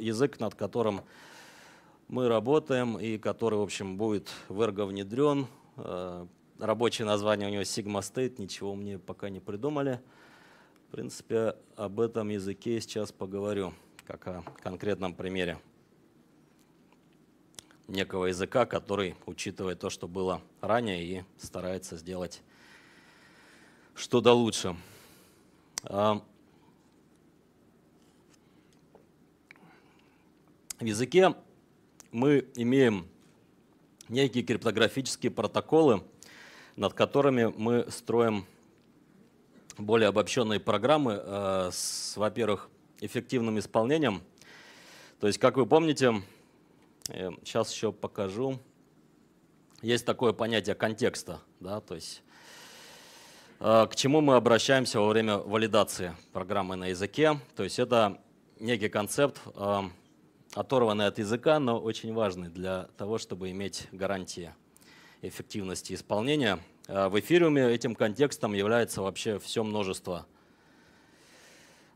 Язык, над которым мы работаем и который, в общем, будет в Ergo внедрен. Э, рабочее название у него Sigma State, ничего мне пока не придумали. В принципе, об этом языке сейчас поговорю, как о конкретном примере некого языка, который учитывает то, что было ранее, и старается сделать что-то лучше. Э, В языке мы имеем некие криптографические протоколы, над которыми мы строим более обобщенные программы э, с, во-первых, эффективным исполнением. То есть, как вы помните, сейчас э, еще покажу, есть такое понятие контекста, да, то есть э, к чему мы обращаемся во время валидации программы на языке. То есть это некий концепт оторванный от языка, но очень важный для того, чтобы иметь гарантии эффективности исполнения. А в эфириуме этим контекстом является вообще все множество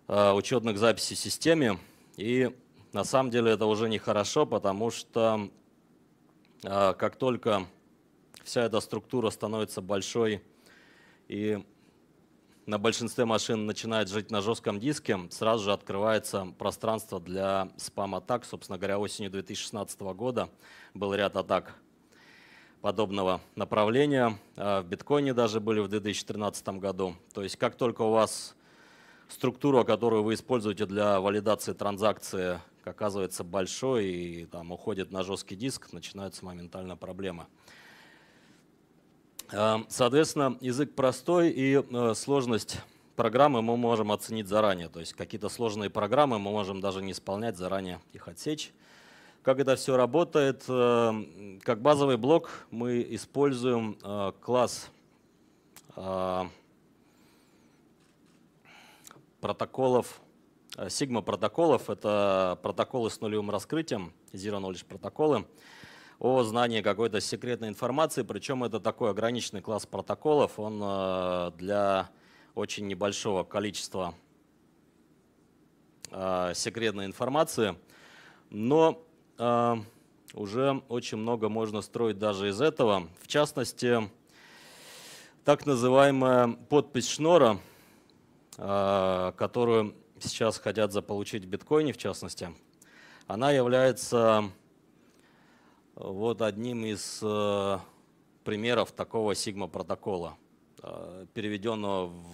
а, учетных записей в системе. И на самом деле это уже нехорошо, потому что а, как только вся эта структура становится большой и на большинстве машин начинает жить на жестком диске, сразу же открывается пространство для спам-атак. Собственно говоря, осенью 2016 года был ряд атак подобного направления. А, в биткоине даже были в 2013 году. То есть как только у вас структура, которую вы используете для валидации транзакции, оказывается большой и там уходит на жесткий диск, начинаются моментально проблемы. Эм, соответственно, язык простой и э, сложность программы мы можем оценить заранее. То есть какие-то сложные программы мы можем даже не исполнять, заранее их отсечь. Как это все работает? Эм, как базовый блок мы используем э, класс э, протоколов, сигма протоколов. Это протоколы с нулевым раскрытием, Zero Knowledge протоколы. протоколы о знании какой-то секретной информации, причем это такой ограниченный класс протоколов, он э, для очень небольшого количества э, секретной информации, но э, уже очень много можно строить даже из этого. В частности, так называемая подпись Шнора, которую сейчас хотят заполучить в биткоине в частности, она является вот одним из э, примеров такого сигма-протокола, э, переведенного в,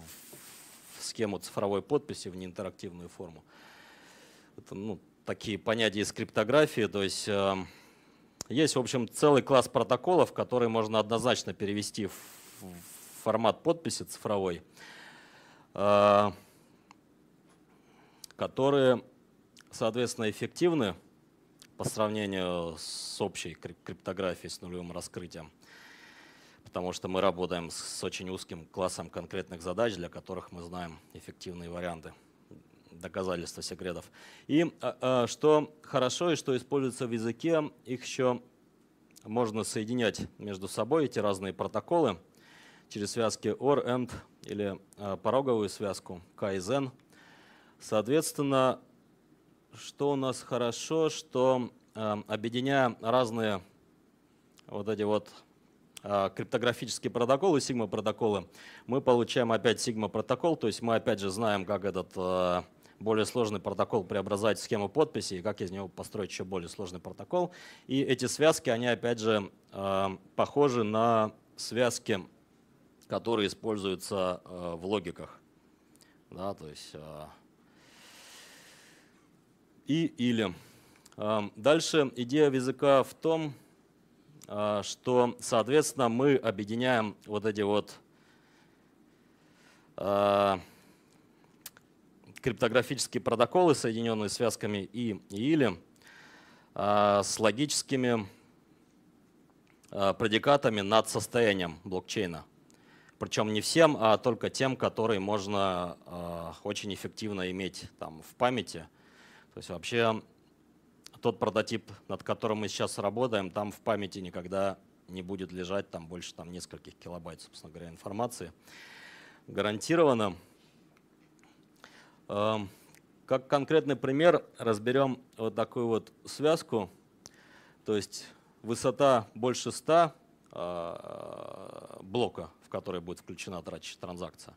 в схему цифровой подписи, в неинтерактивную форму. Это ну, такие понятия из криптографии. То есть э, есть, в общем, целый класс протоколов, которые можно однозначно перевести в, в формат подписи цифровой, э, которые, соответственно, эффективны – по сравнению с общей криптографией с нулевым раскрытием, потому что мы работаем с очень узким классом конкретных задач, для которых мы знаем эффективные варианты доказательства секретов. И а, а, что хорошо и что используется в языке, их еще можно соединять между собой эти разные протоколы через связки OR, AND или а, пороговую связку K и Zen. Соответственно, что у нас хорошо, что э, объединяя разные вот эти вот э, криптографические протоколы, сигма-протоколы, мы получаем опять сигма-протокол, то есть мы опять же знаем, как этот э, более сложный протокол преобразовать в схему подписи и как из него построить еще более сложный протокол. И эти связки, они опять же похожи на связки, которые используются в логиках. Да, то есть и или. А, дальше идея языка в том, а, что, соответственно, мы объединяем вот эти вот а, криптографические протоколы, соединенные связками и и или, с логическими предикатами над состоянием блокчейна. Причем не всем, а только тем, которые можно очень эффективно иметь там в памяти – то есть вообще тот прототип, над которым мы сейчас работаем, там в памяти никогда не будет лежать там больше там, нескольких килобайт, собственно говоря, информации. Гарантированно. Эм, как конкретный пример разберем вот такую вот связку. То есть высота больше 100 э, блока, в который будет включена транзакция.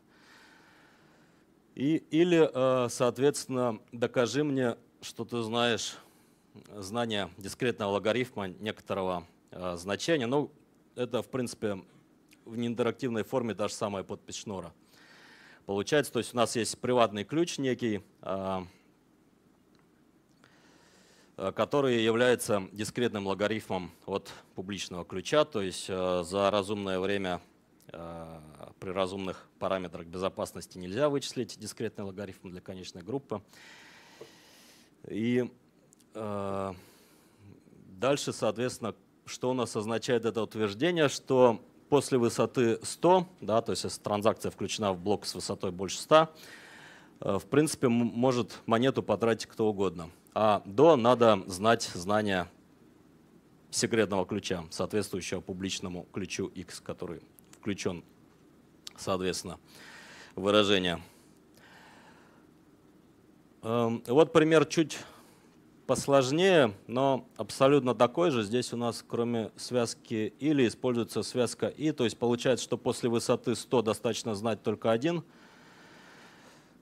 И, или, э, соответственно, докажи мне что ты знаешь знание дискретного логарифма некоторого э, значения. Ну, это, в принципе, в неинтерактивной форме даже же самая подпись шнура. Получается, то есть у нас есть приватный ключ некий, э, э который является дискретным логарифмом от публичного ключа, то есть э, за разумное время э, при разумных параметрах безопасности нельзя вычислить дискретный логарифм для конечной группы. И э, дальше, соответственно, что у нас означает это утверждение, что после высоты 100, да, то есть если транзакция включена в блок с высотой больше 100, э, в принципе, может монету потратить кто угодно. А до надо знать знания секретного ключа, соответствующего публичному ключу X, который включен, соответственно, в выражение. Эм, вот пример чуть посложнее, но абсолютно такой же. Здесь у нас кроме связки «или» используется связка «и». То есть получается, что после высоты 100 достаточно знать только один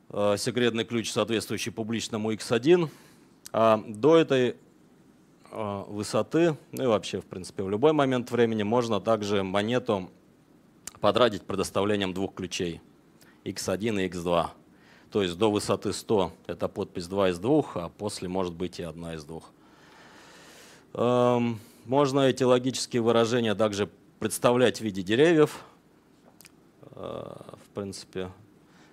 э, секретный ключ, соответствующий публичному x1. А до этой э, высоты, ну и вообще, в принципе, в любой момент времени можно также монету потратить предоставлением двух ключей x1 и x2. То есть до высоты 100 это подпись 2 из 2, а после может быть и 1 из 2. Эм, можно эти логические выражения также представлять в виде деревьев. Э, в принципе,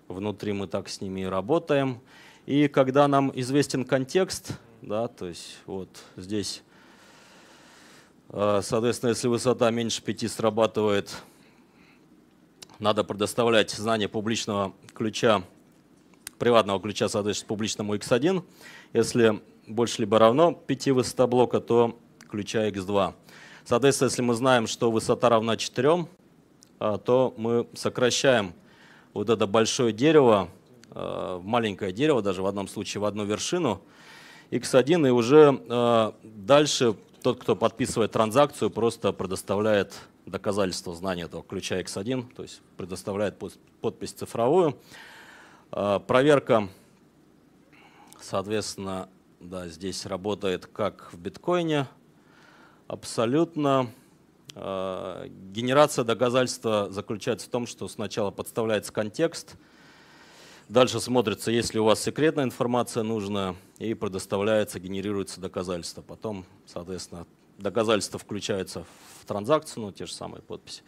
внутри мы так с ними и работаем. И когда нам известен контекст, да, то есть вот здесь, э, соответственно, если высота меньше 5 срабатывает, надо предоставлять знание публичного ключа приватного ключа соответствует публичному x1. Если больше либо равно 5 высота блока, то ключа x2. Соответственно, если мы знаем, что высота равна 4, а, то мы сокращаем вот это большое дерево, а, маленькое дерево, даже в одном случае в одну вершину, x1, и уже а, дальше тот, кто подписывает транзакцию, просто предоставляет доказательство знания этого ключа x1, то есть предоставляет подпись цифровую. А, проверка, соответственно, да, здесь работает как в биткоине, абсолютно. А, генерация доказательства заключается в том, что сначала подставляется контекст, дальше смотрится, если у вас секретная информация нужна, и предоставляется, генерируется доказательство. Потом, соответственно, доказательство включается в транзакцию, ну, те же самые подписи.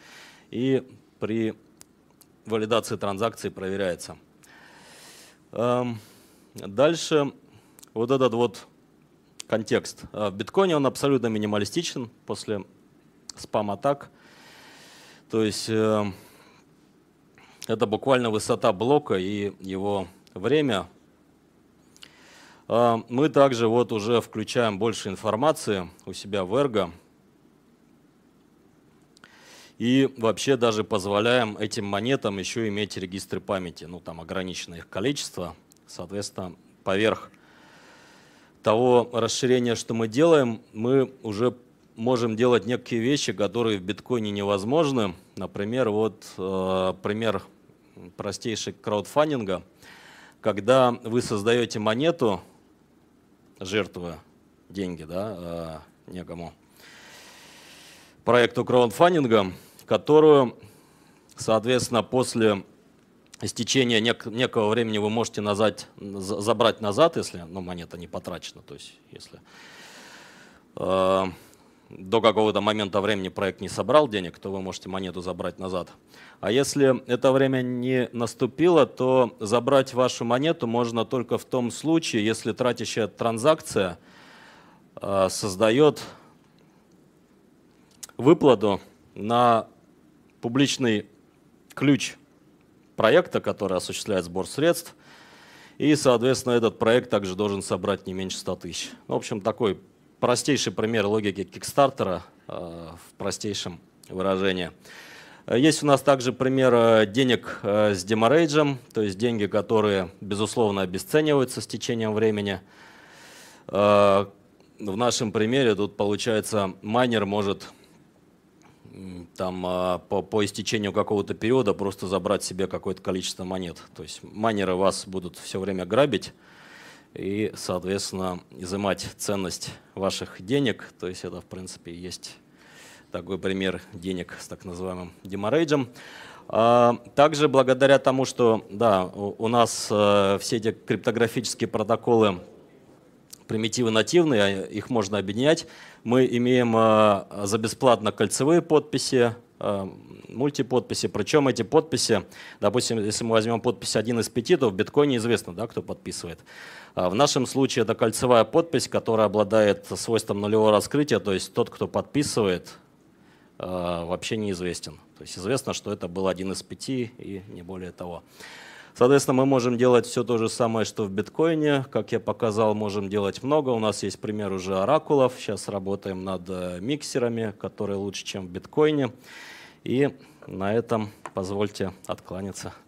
И при валидации транзакции проверяется – Эм, дальше вот этот вот контекст. Э, в биткоине он абсолютно минималистичен после спам-атак. То есть э, это буквально высота блока и его время. Э, мы также вот уже включаем больше информации у себя в Ergo и вообще даже позволяем этим монетам еще иметь регистры памяти, ну там ограниченное их количество, соответственно, поверх того расширения, что мы делаем, мы уже можем делать некие вещи, которые в биткоине невозможны. Например, вот э, пример простейший краудфандинга, когда вы создаете монету, жертвуя деньги да, э, некому проекту краудфандинга, которую, соответственно, после истечения нек некого времени вы можете назад, забрать назад, если ну, монета не потрачена, то есть если э, до какого-то момента времени проект не собрал денег, то вы можете монету забрать назад. А если это время не наступило, то забрать вашу монету можно только в том случае, если тратящая транзакция э, создает выплату на публичный ключ проекта, который осуществляет сбор средств. И, соответственно, этот проект также должен собрать не меньше 100 тысяч. Ну, в общем, такой простейший пример логики Кикстартера э, в простейшем выражении. Есть у нас также пример э, денег э, с деморейджем, то есть деньги, которые, безусловно, обесцениваются с течением времени. Э, в нашем примере тут, получается, майнер может там а, по, по истечению какого-то периода просто забрать себе какое-то количество монет. То есть майнеры вас будут все время грабить и, соответственно, изымать ценность ваших денег. То есть это, в принципе, есть такой пример денег с так называемым деморейджем. А, также благодаря тому, что да, у нас э, все эти криптографические протоколы примитивы нативные, а их можно объединять. Мы имеем э, за бесплатно кольцевые подписи, э, мультиподписи, причем эти подписи, допустим, если мы возьмем подпись один из пяти, то в биткоине известно, да, кто подписывает. А в нашем случае это кольцевая подпись, которая обладает свойством нулевого раскрытия, то есть тот, кто подписывает, э, вообще неизвестен. То есть известно, что это был один из пяти и не более того. Соответственно, мы можем делать все то же самое, что в биткоине. Как я показал, можем делать много. У нас есть пример уже оракулов. Сейчас работаем над э, миксерами, которые лучше, чем в биткоине. И на этом позвольте откланяться.